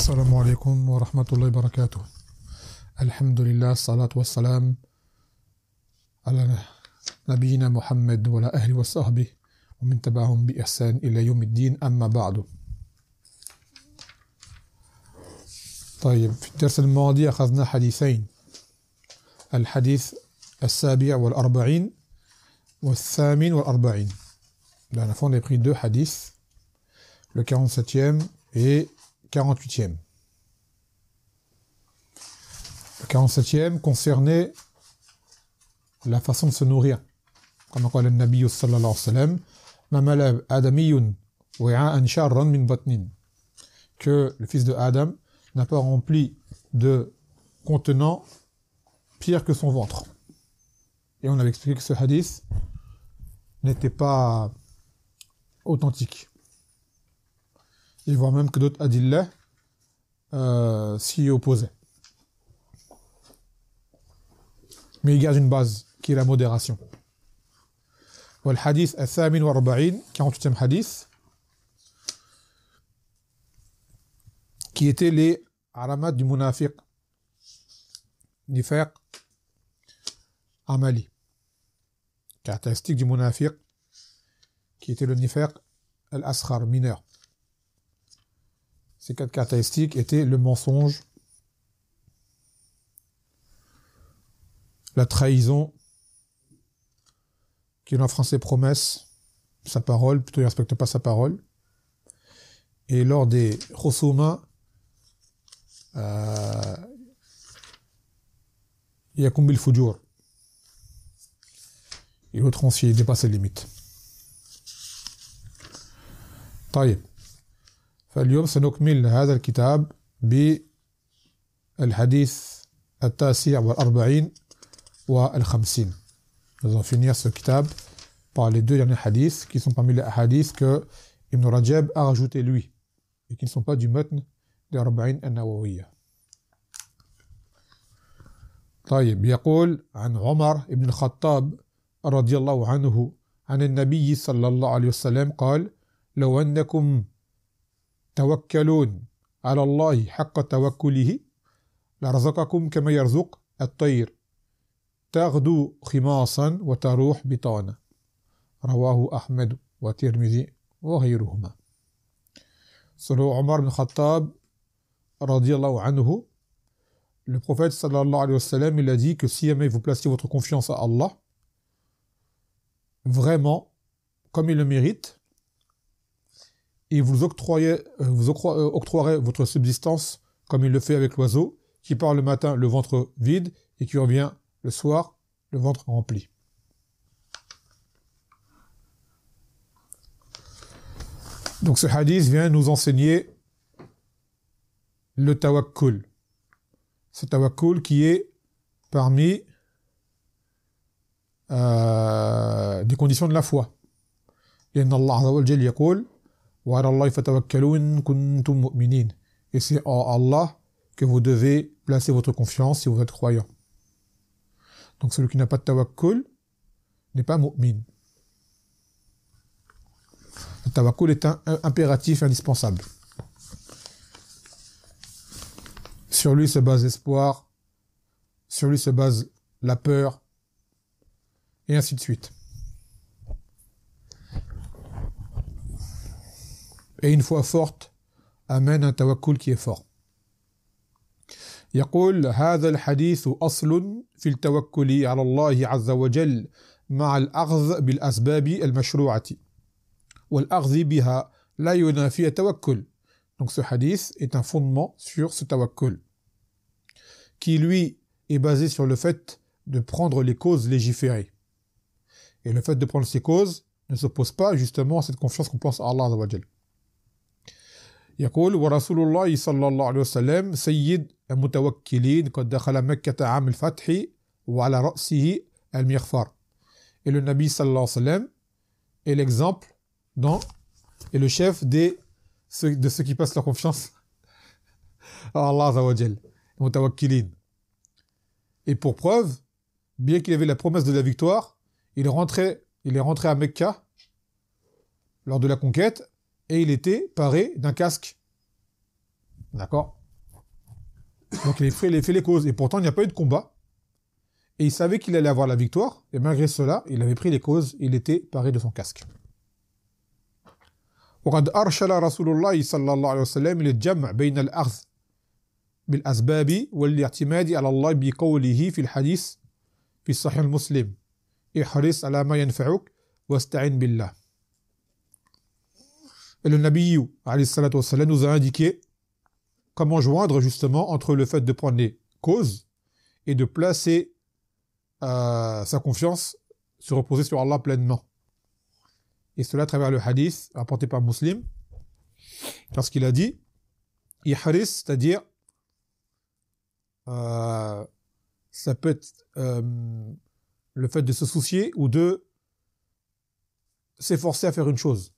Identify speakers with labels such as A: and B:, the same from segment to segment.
A: السلام عليكم ورحمة الله وبركاته الحمد لله الصلاة والسلام على نبينا محمد وعلى أهله وصحبه ومن تبعهم بإحسان إلى يوم الدين أما بعد طيب في الدرس الماضي أخذنا حديثين الحديث السابع والأربعين والثامن والأربعين لأن فون les pris deux hadiths le 47 et 48e. Le 47e concernait la façon de se nourrir. Comme on que le fils de Adam n'a pas rempli de contenant pire que son ventre. Et on avait expliqué que ce hadith n'était pas authentique. Il voit même que d'autres adillah euh, s'y opposaient. Mais il garde une base, qui est la modération. والحديث hadith 48e hadith qui était les aramat du munafiq nifaq amali caractéristique du munafiq qui était le nifaq al ashar mineur ces quatre caractéristiques étaient le mensonge, la trahison, qui en français promesse sa parole, plutôt il ne respecte pas sa parole. Et lors des euh, y a combien le Fujur. Et l'autre, troncier s'y les limites. طيب فاليوم سنكمل هذا الكتاب بالحديث التاسع والأربعين والخمسين. Nous allons finir ce kitab par les deux derniers hadiths qui sont parmi les hadiths que Ibn Rajab a rajouté lui et qui ne sont pas du matn des Arba'in al-Nawawiyya. طيب يقول عن عمر بن الخطاب رضي الله عنه عن النبي صلى الله عليه وسلم قال لو أنكم تتوكلون على الله حق توكله لرزقكم كما يرزق الطير تغدو خماصا وتروح بطانة رواه أحمد وترمذي وغيرهما عمر بن الخطاب رضي الله عنه le prophète sallallahu alayhi wa sallam, il a dit que si jamais vous placez votre confiance à Allah, vraiment, comme il le mérite, et vous euh, euh, octroierait votre subsistance comme il le fait avec l'oiseau, qui part le matin le ventre vide et qui revient le soir le ventre rempli. Donc ce hadith vient nous enseigner le tawakkul. Ce tawakkul qui est parmi euh, des conditions de la foi. Allah et c'est en Allah que vous devez placer votre confiance si vous êtes croyant. Donc celui qui n'a pas de tawakkul n'est pas mu'min. Le tawakkul est un impératif indispensable. Sur lui se base l'espoir, sur lui se base la peur, et ainsi de suite. et une fois forte amène un tawakkul qui est fort. Donc ce hadith est un fondement sur ce tawakkul, qui lui est basé sur le fait de prendre les causes légiférées. Et le fait de prendre ces causes ne s'oppose pas justement à cette confiance qu'on pense à Allah. يقول ورسول الله صلى الله عليه وسلم سيد المتوكلين قد دخل مكة عام الفتح وعلى رأسه المغفر et le Nabi sallallahu alayhi wa sallam est l'exemple dans et le chef des ceux, de ceux qui passent leur confiance à Allah azza wa et pour preuve bien qu'il avait la promesse de la victoire il rentrait il est rentré à Mecca lors de la conquête et il était paré d'un casque. D'accord Donc il a fait les causes, et pourtant il n'y a pas eu de combat. Et il savait qu'il allait avoir la victoire, et malgré cela, il avait pris les causes, il était paré de son casque. وقد أرشل رسول الله صلى الله عليه وسلم للجمع بين الأخذ بالأسباب والاعتماد على الله بقوله في الحديث في الصحيح المسلم احرص على ما ينفعك واستعن بالله et le Nabi nous a indiqué comment joindre justement entre le fait de prendre les causes et de placer euh, sa confiance, se reposer sur Allah pleinement. Et cela à travers le hadith apporté par Muslim, parce qu'il a dit Ihris, c'est-à-dire euh, ça peut être euh, le fait de se soucier ou de s'efforcer à faire une chose.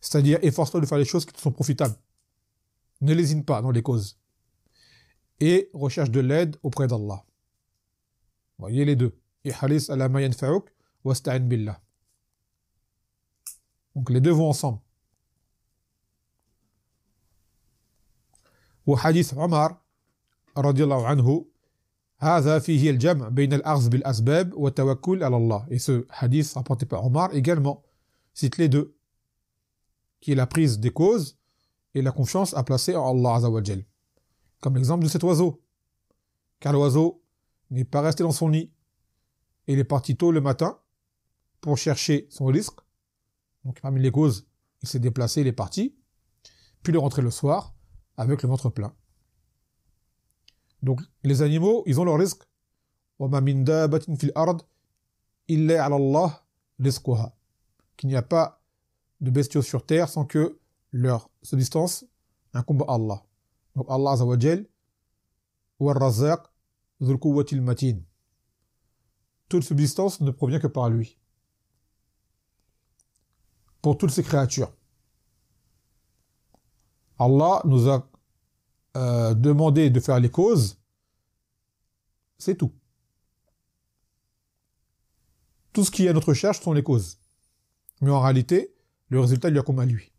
A: C'est-à-dire, efforce-toi de faire les choses qui te sont profitables. Ne lésine pas dans les causes. Et recherche de l'aide auprès d'Allah. Voyez les deux. billah. Donc les deux vont ensemble. hadith Omar, radiallahu anhu, Et ce hadith rapporté par Omar également cite les deux qui est la prise des causes et la confiance à placer en Allah Azawajel, Comme l'exemple de cet oiseau. Car l'oiseau n'est pas resté dans son nid. Et il est parti tôt le matin pour chercher son risque. Donc parmi les causes, il s'est déplacé, il est parti. Puis il est rentré le soir avec le ventre plein. Donc les animaux, ils ont leur risque. Qu'il n'y a pas de bestiaux sur terre sans que leur subsistance incombe à Allah. Donc Allah Azza wa Jal, Matin. Toute subsistance ne provient que par lui. Pour toutes ces créatures. Allah nous a euh, demandé de faire les causes. C'est tout. Tout ce qui est à notre charge sont les causes. Mais en réalité, Le résultat lui a comme à lui.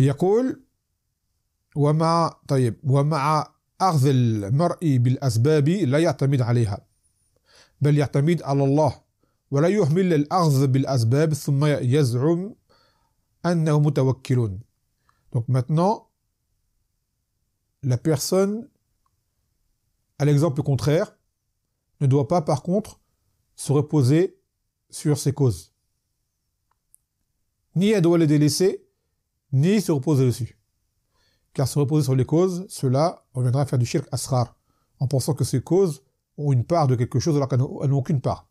A: يقول ومع طيب ومع أخذ المرء بالأسباب لا يعتمد عليها بل يعتمد على الله ولا يهمل الأخذ بالأسباب ثم يزعم أنه متوكل donc maintenant la personne à l'exemple contraire ne doit pas, par contre, se reposer sur ses causes. Ni elle doit les délaisser, ni se reposer dessus. Car se reposer sur les causes, cela reviendra à faire du shirk asrar, en pensant que ces causes ont une part de quelque chose alors qu'elles n'ont aucune part.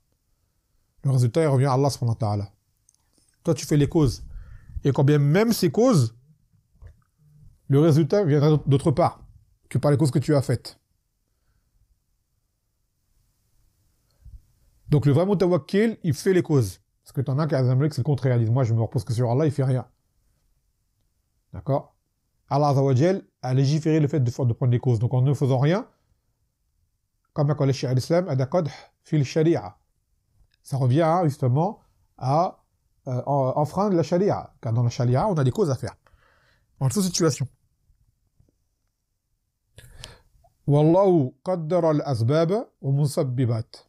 A: Le résultat, revient à Allah subhanahu wa Toi, tu fais les causes. Et quand bien même ces causes, le résultat viendra d'autre part que par les causes que tu as faites. Donc le vrai mutawakkil, il fait les causes. Parce que t'en as que c'est le contraire. Il moi, je me repose que sur Allah, il fait rien. D'accord Allah Azawajel a légiféré le fait de, prendre les causes. Donc en ne faisant rien, comme a collé Shia l'Islam, fait fil sharia. Ça revient hein, justement à euh, enfreindre la sharia. Car dans la sharia, on a des causes à faire. En toute situation. Wallahu qaddara al-asbab wa musabbibat.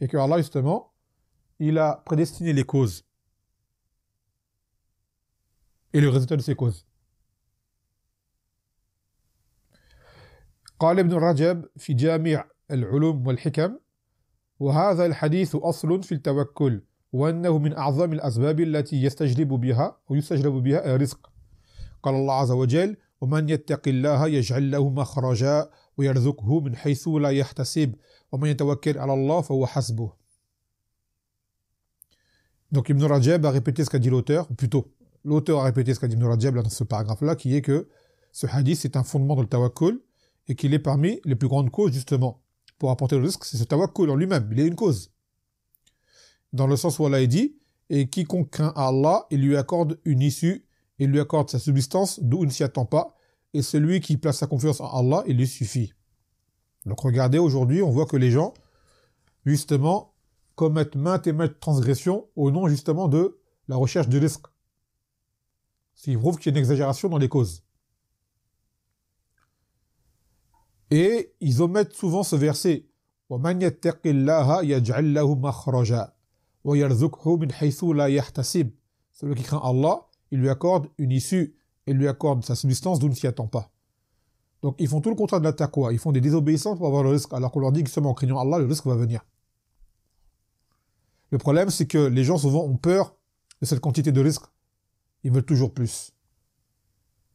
A: et que Allah, justement, il a prédestiné les causes et le résultat de ces causes. قال ابن رجب في جامع العلوم والحكم وهذا الحديث أصل في التوكل وأنه من أعظم الأسباب التي يستجلب بها ويستجلب بها الرزق قال الله عز وجل ومن يتق الله يجعل له مخرجا Donc Ibn Rajab a répété ce qu'a dit l'auteur, plutôt l'auteur a répété ce qu'a dit Ibn Rajab dans ce paragraphe-là, qui est que ce hadith est un fondement de le tawakkul et qu'il est parmi les plus grandes causes justement pour apporter le risque, c'est ce tawakkul en lui-même, il est une cause. Dans le sens où Allah a dit, et quiconque craint Allah, il lui accorde une issue, il lui accorde sa subsistance, d'où il ne s'y attend pas, et celui qui place sa confiance en Allah, il lui suffit. Donc regardez, aujourd'hui, on voit que les gens, justement, commettent maintes et maintes transgressions au nom, justement, de la recherche du risque. Ce qui prouve qu'il y a une exagération dans les causes. Et ils omettent souvent ce verset. Celui qui craint Allah, il lui accorde une issue et lui accorde sa substance, d'où ne s'y attend pas. Donc ils font tout le contraire de la taqwa, ils font des désobéissances pour avoir le risque, alors qu'on leur dit que seulement en craignant Allah, le risque va venir. Le problème, c'est que les gens souvent ont peur de cette quantité de risque. Ils veulent toujours plus.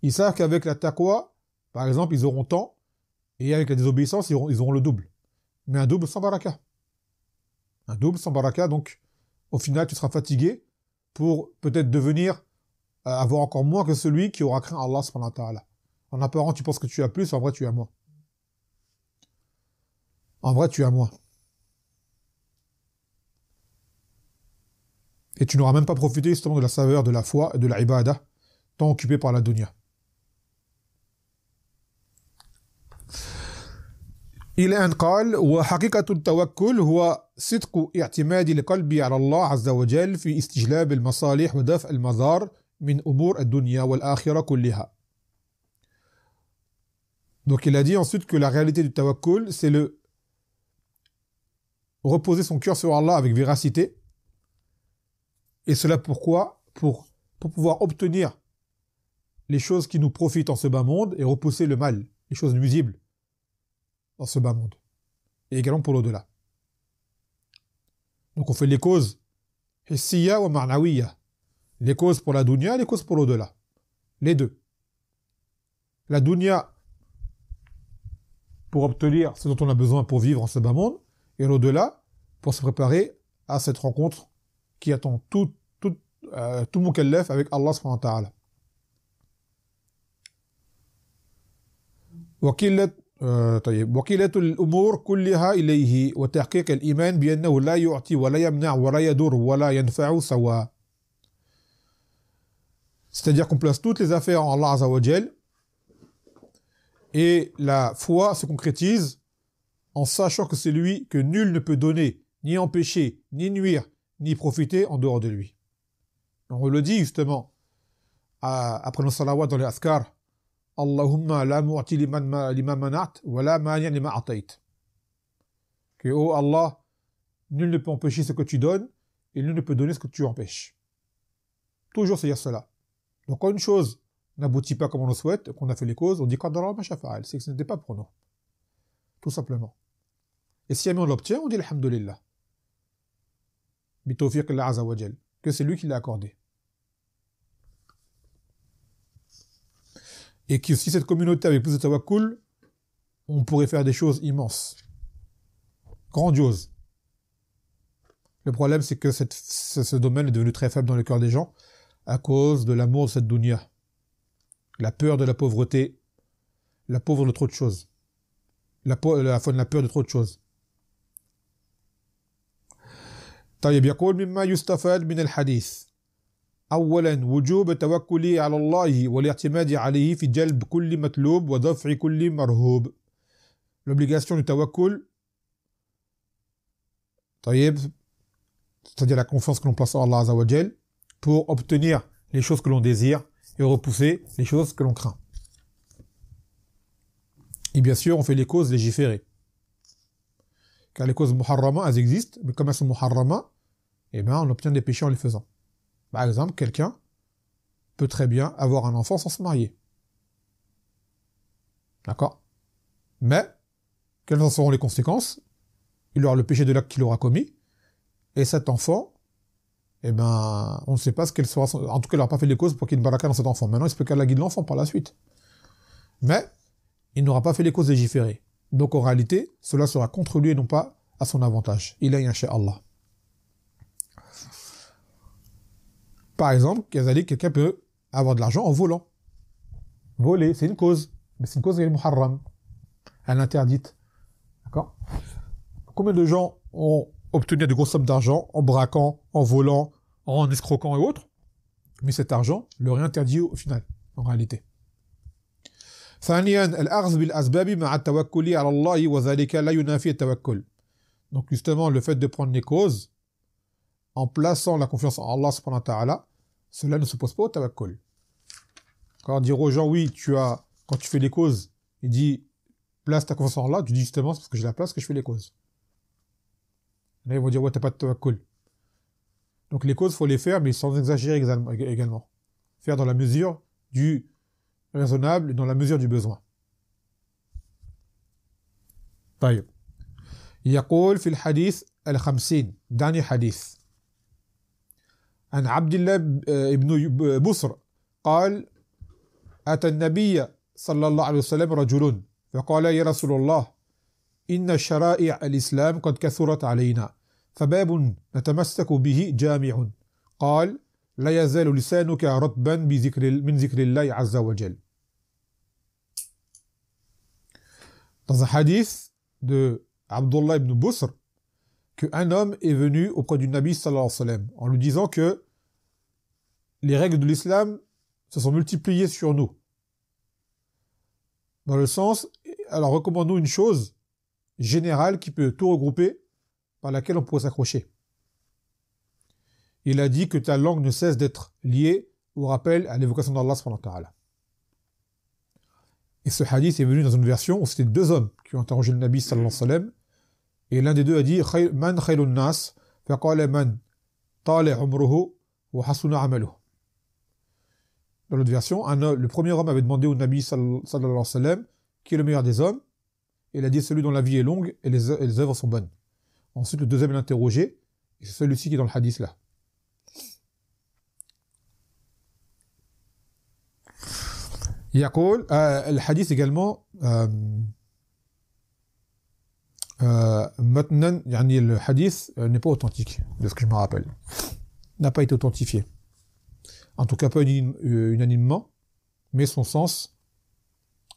A: Ils savent qu'avec la taqwa, par exemple, ils auront tant, et avec la désobéissance, ils auront, ils auront le double. Mais un double sans baraka. Un double sans baraka, donc au final, tu seras fatigué pour peut-être devenir euh, avoir encore moins que celui qui aura craint Allah subhanahu wa ta'ala. En apparence, tu penses que tu as plus, en vrai, tu as moins. En vrai, tu as moins. Et tu n'auras même pas profité justement de la saveur de la foi et de la tant occupé par la dunya. إلى أن قال وحقيقة التوكل هو صدق اعتماد القلب على الله عز وجل في استجلاب المصالح ودفع المضار min umur dunya Donc il a dit ensuite que la réalité du tawakkul, c'est le reposer son cœur sur Allah avec véracité. Et cela pourquoi pour, pour pouvoir obtenir les choses qui nous profitent en ce bas monde et repousser le mal, les choses nuisibles dans ce bas monde. Et également pour l'au-delà. Donc on fait les causes hissiya wa les causes pour la dunya, les causes pour l'au-delà. Les deux. La dunya, pour obtenir ce dont on a besoin pour vivre en ce bas monde, et l'au-delà, pour se préparer à cette rencontre qui attend tout, tout, euh, tout mukallaf avec Allah subhanahu wa ta'ala. wa طيب euh, al-iman bi إليه la الإيمان wa la يعطي wa la yadur wa la ينفع sawa c'est-à-dire qu'on place toutes les affaires en Allah et la foi se concrétise en sachant que c'est lui que nul ne peut donner, ni empêcher, ni nuire, ni profiter en dehors de lui. On le dit justement après nos salawats dans les askar, Allahumma la mu'ti lima manat wa la mani lima atayt. Que, oh Allah, nul ne peut empêcher ce que tu donnes et nul ne peut donner ce que tu empêches. Toujours c'est-à-dire cela. Donc quand une chose n'aboutit pas comme on le souhaite, qu'on a fait les causes, on dit c'est que ce n'était pas pour Tout simplement. Et si jamais on l'obtient, on dit Alhamdulillah. Allah Azawajal. Que c'est lui qui l'a accordé. Et que si cette communauté avait plus de cool, on pourrait faire des choses immenses, grandioses. Le problème, c'est que ce domaine est devenu très faible dans le cœur des gens, à cause de l'amour de cette dunya, la peur de la pauvreté, la pauvre de trop de choses, la, la, la peur de trop de choses. طيب يقول مما يستفاد من الحديث أولا وجوب التوكل على الله والاعتماد عليه في جلب كل مطلوب ودفع كل مرهوب l'obligation du tawakkul طيب c'est-à-dire la confiance que l'on place en Allah Azawajal pour obtenir les choses que l'on désire et repousser les choses que l'on craint. Et bien sûr, on fait les causes légiférées. Car les causes muharrama, elles existent, mais comme elles sont muharrama, eh bien, on obtient des péchés en les faisant. Par exemple, quelqu'un peut très bien avoir un enfant sans se marier. D'accord Mais, quelles en seront les conséquences Il aura le péché de l'acte qu'il aura commis, et cet enfant eh ben, on ne sait pas ce qu'elle sera. En tout cas, elle n'aura pas fait les causes pour qu'il y ait baraka dans cet enfant. Maintenant, il se peut qu'elle la guide l'enfant par la suite. Mais, il n'aura pas fait les causes légiférées. Donc, en réalité, cela sera contre lui et non pas à son avantage. Il a chez Allah. Par exemple, quelqu'un peut avoir de l'argent en volant. Voler, c'est une cause. Mais c'est une cause qui est muharram. Elle est interdite. D'accord Combien de gens ont obtenir de grosses sommes d'argent en braquant, en volant, en escroquant et autres. Mais cet argent leur est interdit au final, en réalité. Donc justement, le fait de prendre les causes, en plaçant la confiance en Allah subhanahu wa ta'ala, cela ne se pose pas au tawakkul. Quand dire aux gens, oui, tu as, quand tu fais les causes, il dit, place ta confiance en Allah, tu dis justement, c'est parce que j'ai la place que je fais les causes. Là, ils vont dire, ouais, t'as pas de tawakkul. Donc les causes, faut les faire, mais sans exagérer également. Faire dans la mesure du raisonnable et dans la mesure du besoin. طيب يقول في الحديث الخمسين داني حديث عن عبد الله بن بصر قال أتى النبي صلى الله عليه وسلم رجل فقال يا رسول الله Dans un hadith de Abdullah ibn Busr, qu'un homme est venu auprès du Nabi sallallahu alayhi wa sallam en lui disant que les règles de l'islam se sont multipliées sur nous. Dans le sens, alors recommandons une chose générale qui peut tout regrouper, par laquelle on pourrait s'accrocher. Il a dit que ta langue ne cesse d'être liée au rappel à l'évocation d'Allah Et ce hadith est venu dans une version où c'était deux hommes qui ont interrogé le Nabi sallallahu alayhi wa sallam. Et l'un des deux a dit « Man nas » Dans l'autre version, le premier homme avait demandé au Nabi sallallahu alayhi wa sallam qui est le meilleur des hommes et il a dit celui dont la vie est longue et les, œuvres sont bonnes. Ensuite, le deuxième est interrogé, et c'est celui-ci qui est dans le hadith là. Euh, le hadith, également euh, euh, maintenant le hadith n'est pas authentique de ce que je me rappelle n'a pas été authentifié en tout cas pas unanimement mais son sens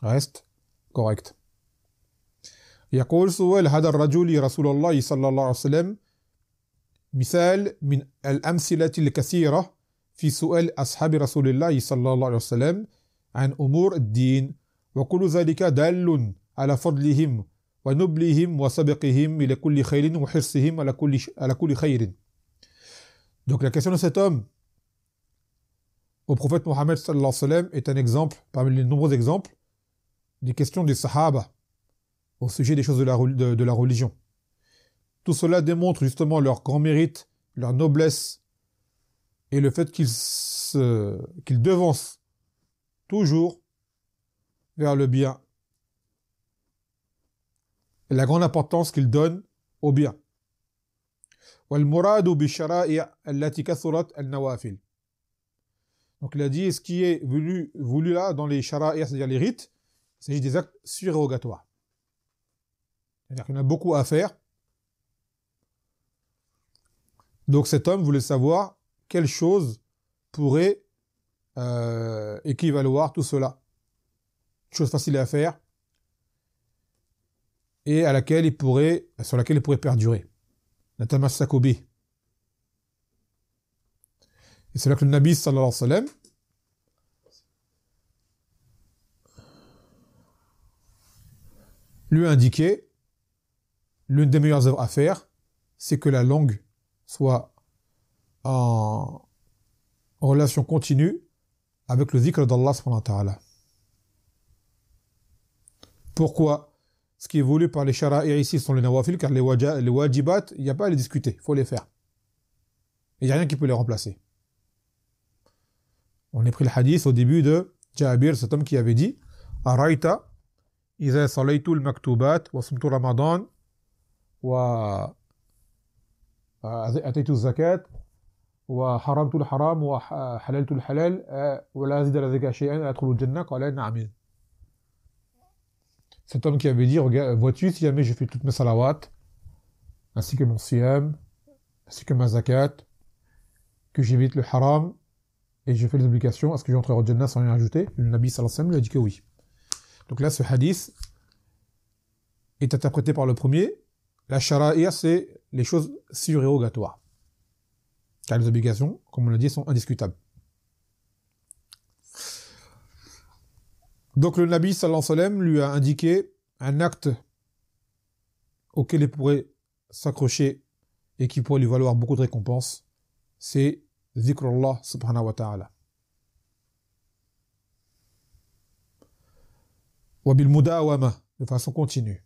A: reste correct يقول سوال هذا الرجل رسول الله صلى الله عليه وسلم مثال من الأمثلة الكثيرة في سؤال أصحاب رسول الله صلى الله عليه وسلم عن أمور الدين وكل ذلك دال على فضلهم ونبلهم وسبقهم إلى كل خير وحرصهم على كل على كل خير. Donc la question de cet homme au prophète Mohammed صلى الله عليه وسلم est un exemple parmi les nombreux exemples des questions des Sahaba. au sujet des choses de la, religion. Tout cela démontre justement leur grand mérite, leur noblesse, et le fait qu'ils qu'ils devancent toujours vers le bien, et la grande importance qu'ils donnent au bien. Donc il a dit, ce qui est voulu, voulu là dans les shara'i, c'est-à-dire les rites, s'agit des actes surrogatoires. C'est-à-dire qu'il en a beaucoup à faire. Donc cet homme voulait savoir quelle chose pourrait euh, équivaloir tout cela. chose facile à faire et à laquelle il pourrait, sur laquelle il pourrait perdurer. Natamash Sakobi. Et c'est là que le Nabi sallallahu alayhi wa sallam lui a indiqué l'une des meilleures œuvres à faire, c'est que la langue soit en relation continue avec le zikr d'Allah subhanahu Pourquoi ce qui est voulu par les shara'i ici sont les nawafil, car les, wajibat, il n'y a pas à les discuter, il faut les faire. Il n'y a rien qui peut les remplacer. On a pris le hadith au début de Jabir, cet homme qui avait dit « Araita, salaytul maktubat wa ramadan » Cet homme qui avait dit, vois-tu, si jamais je fais toutes mes salawat, ainsi que mon siyam, ainsi que ma zakat, que j'évite le haram, et je fais les obligations, est-ce que j'entrerai au Jannah sans rien ajouter Le Nabi sallallahu alayhi wa lui a dit que oui. Donc là, ce hadith est interprété par le premier, la charia c'est les choses surérogatoires. Car les obligations, comme on l'a dit, sont indiscutables. Donc le Nabi sallallahu alayhi wa sallam lui a indiqué un acte auquel il pourrait s'accrocher et qui pourrait lui valoir beaucoup de récompenses, c'est zikrullah subhanahu wa ta'ala. wabil bil mudawama, de façon continue.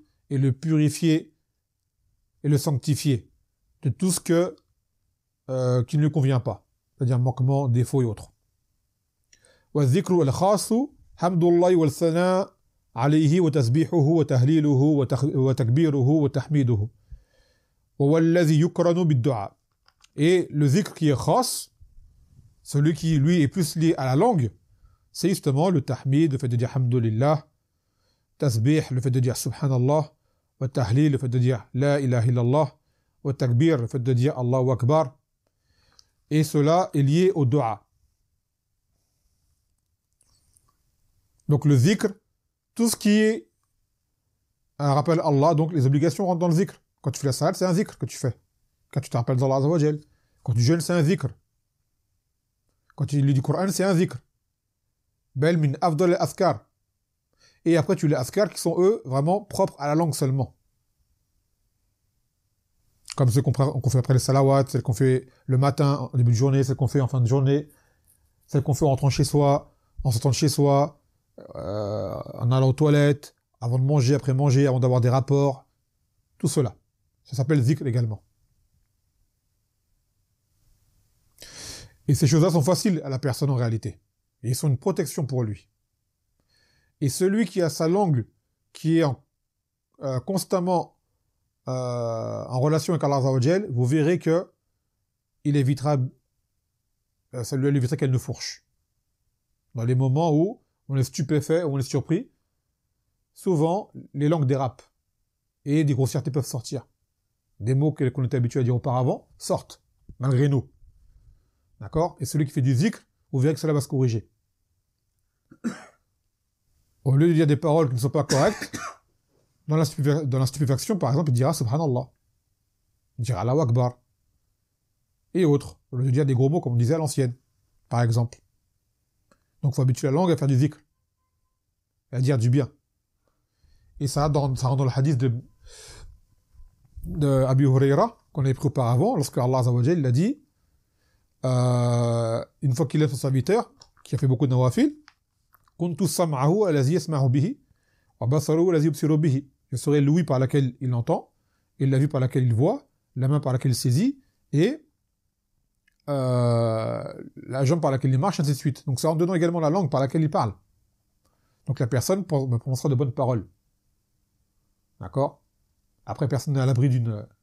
A: et le purifier et le sanctifier de tout ce euh, qui ne lui convient pas, c'est-à-dire manquement, défaut et autres. et le zikr qui est khas celui qui lui est plus lié à la langue c'est justement le tahmid le fait de dire hamdulillah tasbih le fait de dire subhanallah le fait de dire La ilaha illallah, le fait de dire Akbar. Et cela est lié au dua. Donc le zikr, tout ce qui est un rappel à Allah, donc les obligations rentrent dans le zikr. Quand tu fais la salat, c'est un zikr que tu fais. Quand tu te rappelles d'Allah Azawajal. Quand tu jeûnes, c'est un zikr. Quand tu lis du Coran, c'est un zikr. Bel min afdal al-azkar et après tu les askar qui sont eux vraiment propres à la langue seulement. Comme ceux qu'on fait après les salawat, celles qu'on fait le matin, au début de journée, celles qu'on fait en fin de journée, celles qu'on fait en rentrant chez soi, en sortant de chez soi, euh, en allant aux toilettes, avant de manger, après manger, avant d'avoir des rapports, tout cela. Ça s'appelle zikr également. Et ces choses-là sont faciles à la personne en réalité. Et ils sont une protection pour lui. Et celui qui a sa langue, qui est euh, constamment euh, en relation avec Allah vous verrez que il évitera, euh, ça lui évitera qu'elle ne fourche. Dans les moments où on est stupéfait, où on est surpris, souvent les langues dérapent et des grossièretés peuvent sortir. Des mots qu'on était habitué à dire auparavant sortent, malgré nous. D'accord Et celui qui fait du zikr, vous verrez que cela va se corriger au lieu de dire des paroles qui ne sont pas correctes, dans la, dans la stupéfaction, par exemple, il dira Subhanallah. Il dira Allahu Akbar. Et autres, au lieu de dire des gros mots comme on disait à l'ancienne, par exemple. Donc, il faut habituer la langue à faire du zikr, à dire du bien. Et ça, dans, ça dans le hadith de, de Abu Huraira, qu'on avait pris auparavant, lorsque Allah Azawajal l'a dit, euh, une fois qu'il est son serviteur, qui a fait beaucoup de nawafil, Kuntu sam'ahu Je serai l'ouïe par laquelle il entend, et la vue par laquelle il voit, la main par laquelle il saisit, et euh, la jambe par laquelle il marche, ainsi de suite. Donc ça en donnant également la langue par laquelle il parle. Donc la personne me prononcera de bonnes paroles. D'accord Après, personne n'est à l'abri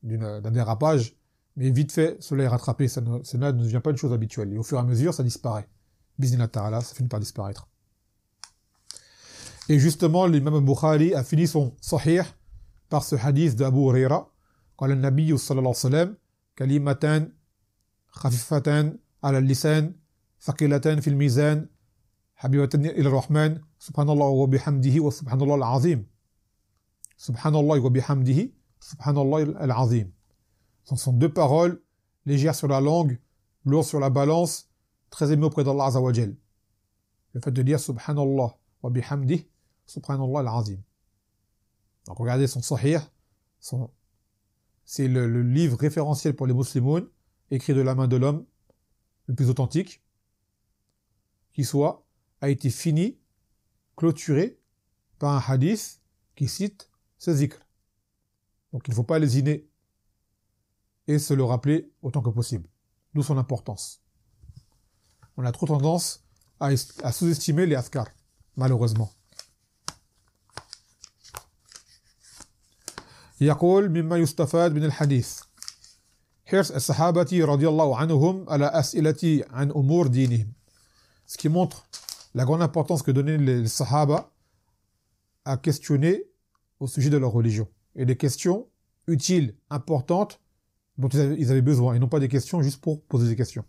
A: d'un dérapage, mais vite fait, cela est rattrapé. Ça ne, cela ne devient pas une chose habituelle. Et au fur et à mesure, ça disparaît. Bismillah ta'ala, ça finit par disparaître. Et justement, l'imam Bukhari a fini son sahih par ce hadith d'Abu Huraira, quand le Nabi sallallahu alayhi wa sallam, kalimatan, khafifatan, ala lisan, thaqilatan fil mizan, habibatan ila rahman, subhanallah wa bihamdihi wa subhanallah al-azim. Subhanallah wa bihamdihi, subhanallah al-azim. Ce sont deux paroles, légères sur la langue, lourdes sur la balance, très aimées auprès d'Allah Azawajel. Le fait de dire subhanallah wa bihamdihi, endroit, Donc regardez son Sahih, c'est le, livre référentiel pour les musulmans, écrit de la main de l'homme, le plus authentique, qui soit, a été fini, clôturé par un hadith qui cite ce zikr. Donc il ne faut pas lésiner et se le rappeler autant que possible. D'où son importance. On a trop tendance à, sous-estimer les askars, malheureusement. ce qui montre la grande importance que donnaient les Sahaba à questionner au sujet de leur religion. Et des questions utiles, importantes, dont ils avaient besoin, et non pas des questions juste pour poser des questions.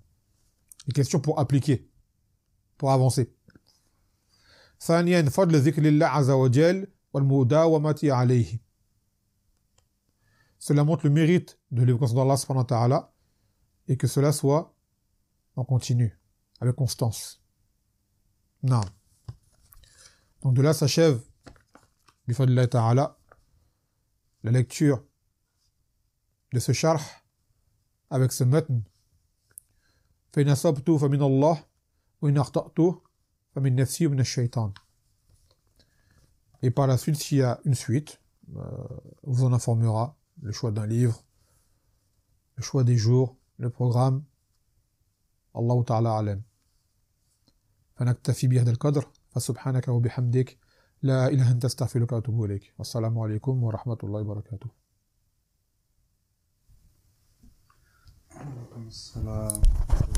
A: Des questions pour appliquer, pour avancer. ثانيا فضل ذكر الله عز والمداومة عليه cela montre le mérite de l'évocation d'Allah et que cela soit en continu, avec constance. Non. Donc de là s'achève, bifadillah ta'ala, la lecture de ce charh avec ce matn. Et par la suite, s'il y a une suite, euh, vous en informera le choix d'un livre le choix des jours le programme Allah tout haalaim. Fanaktafi bihadha alqadr fa subhanaka wa bihamdik la ilaha illa anta astaghfiruka wa atubu ilaik. wa assalamu alaykum wa rahmatullahi wa barakatuh.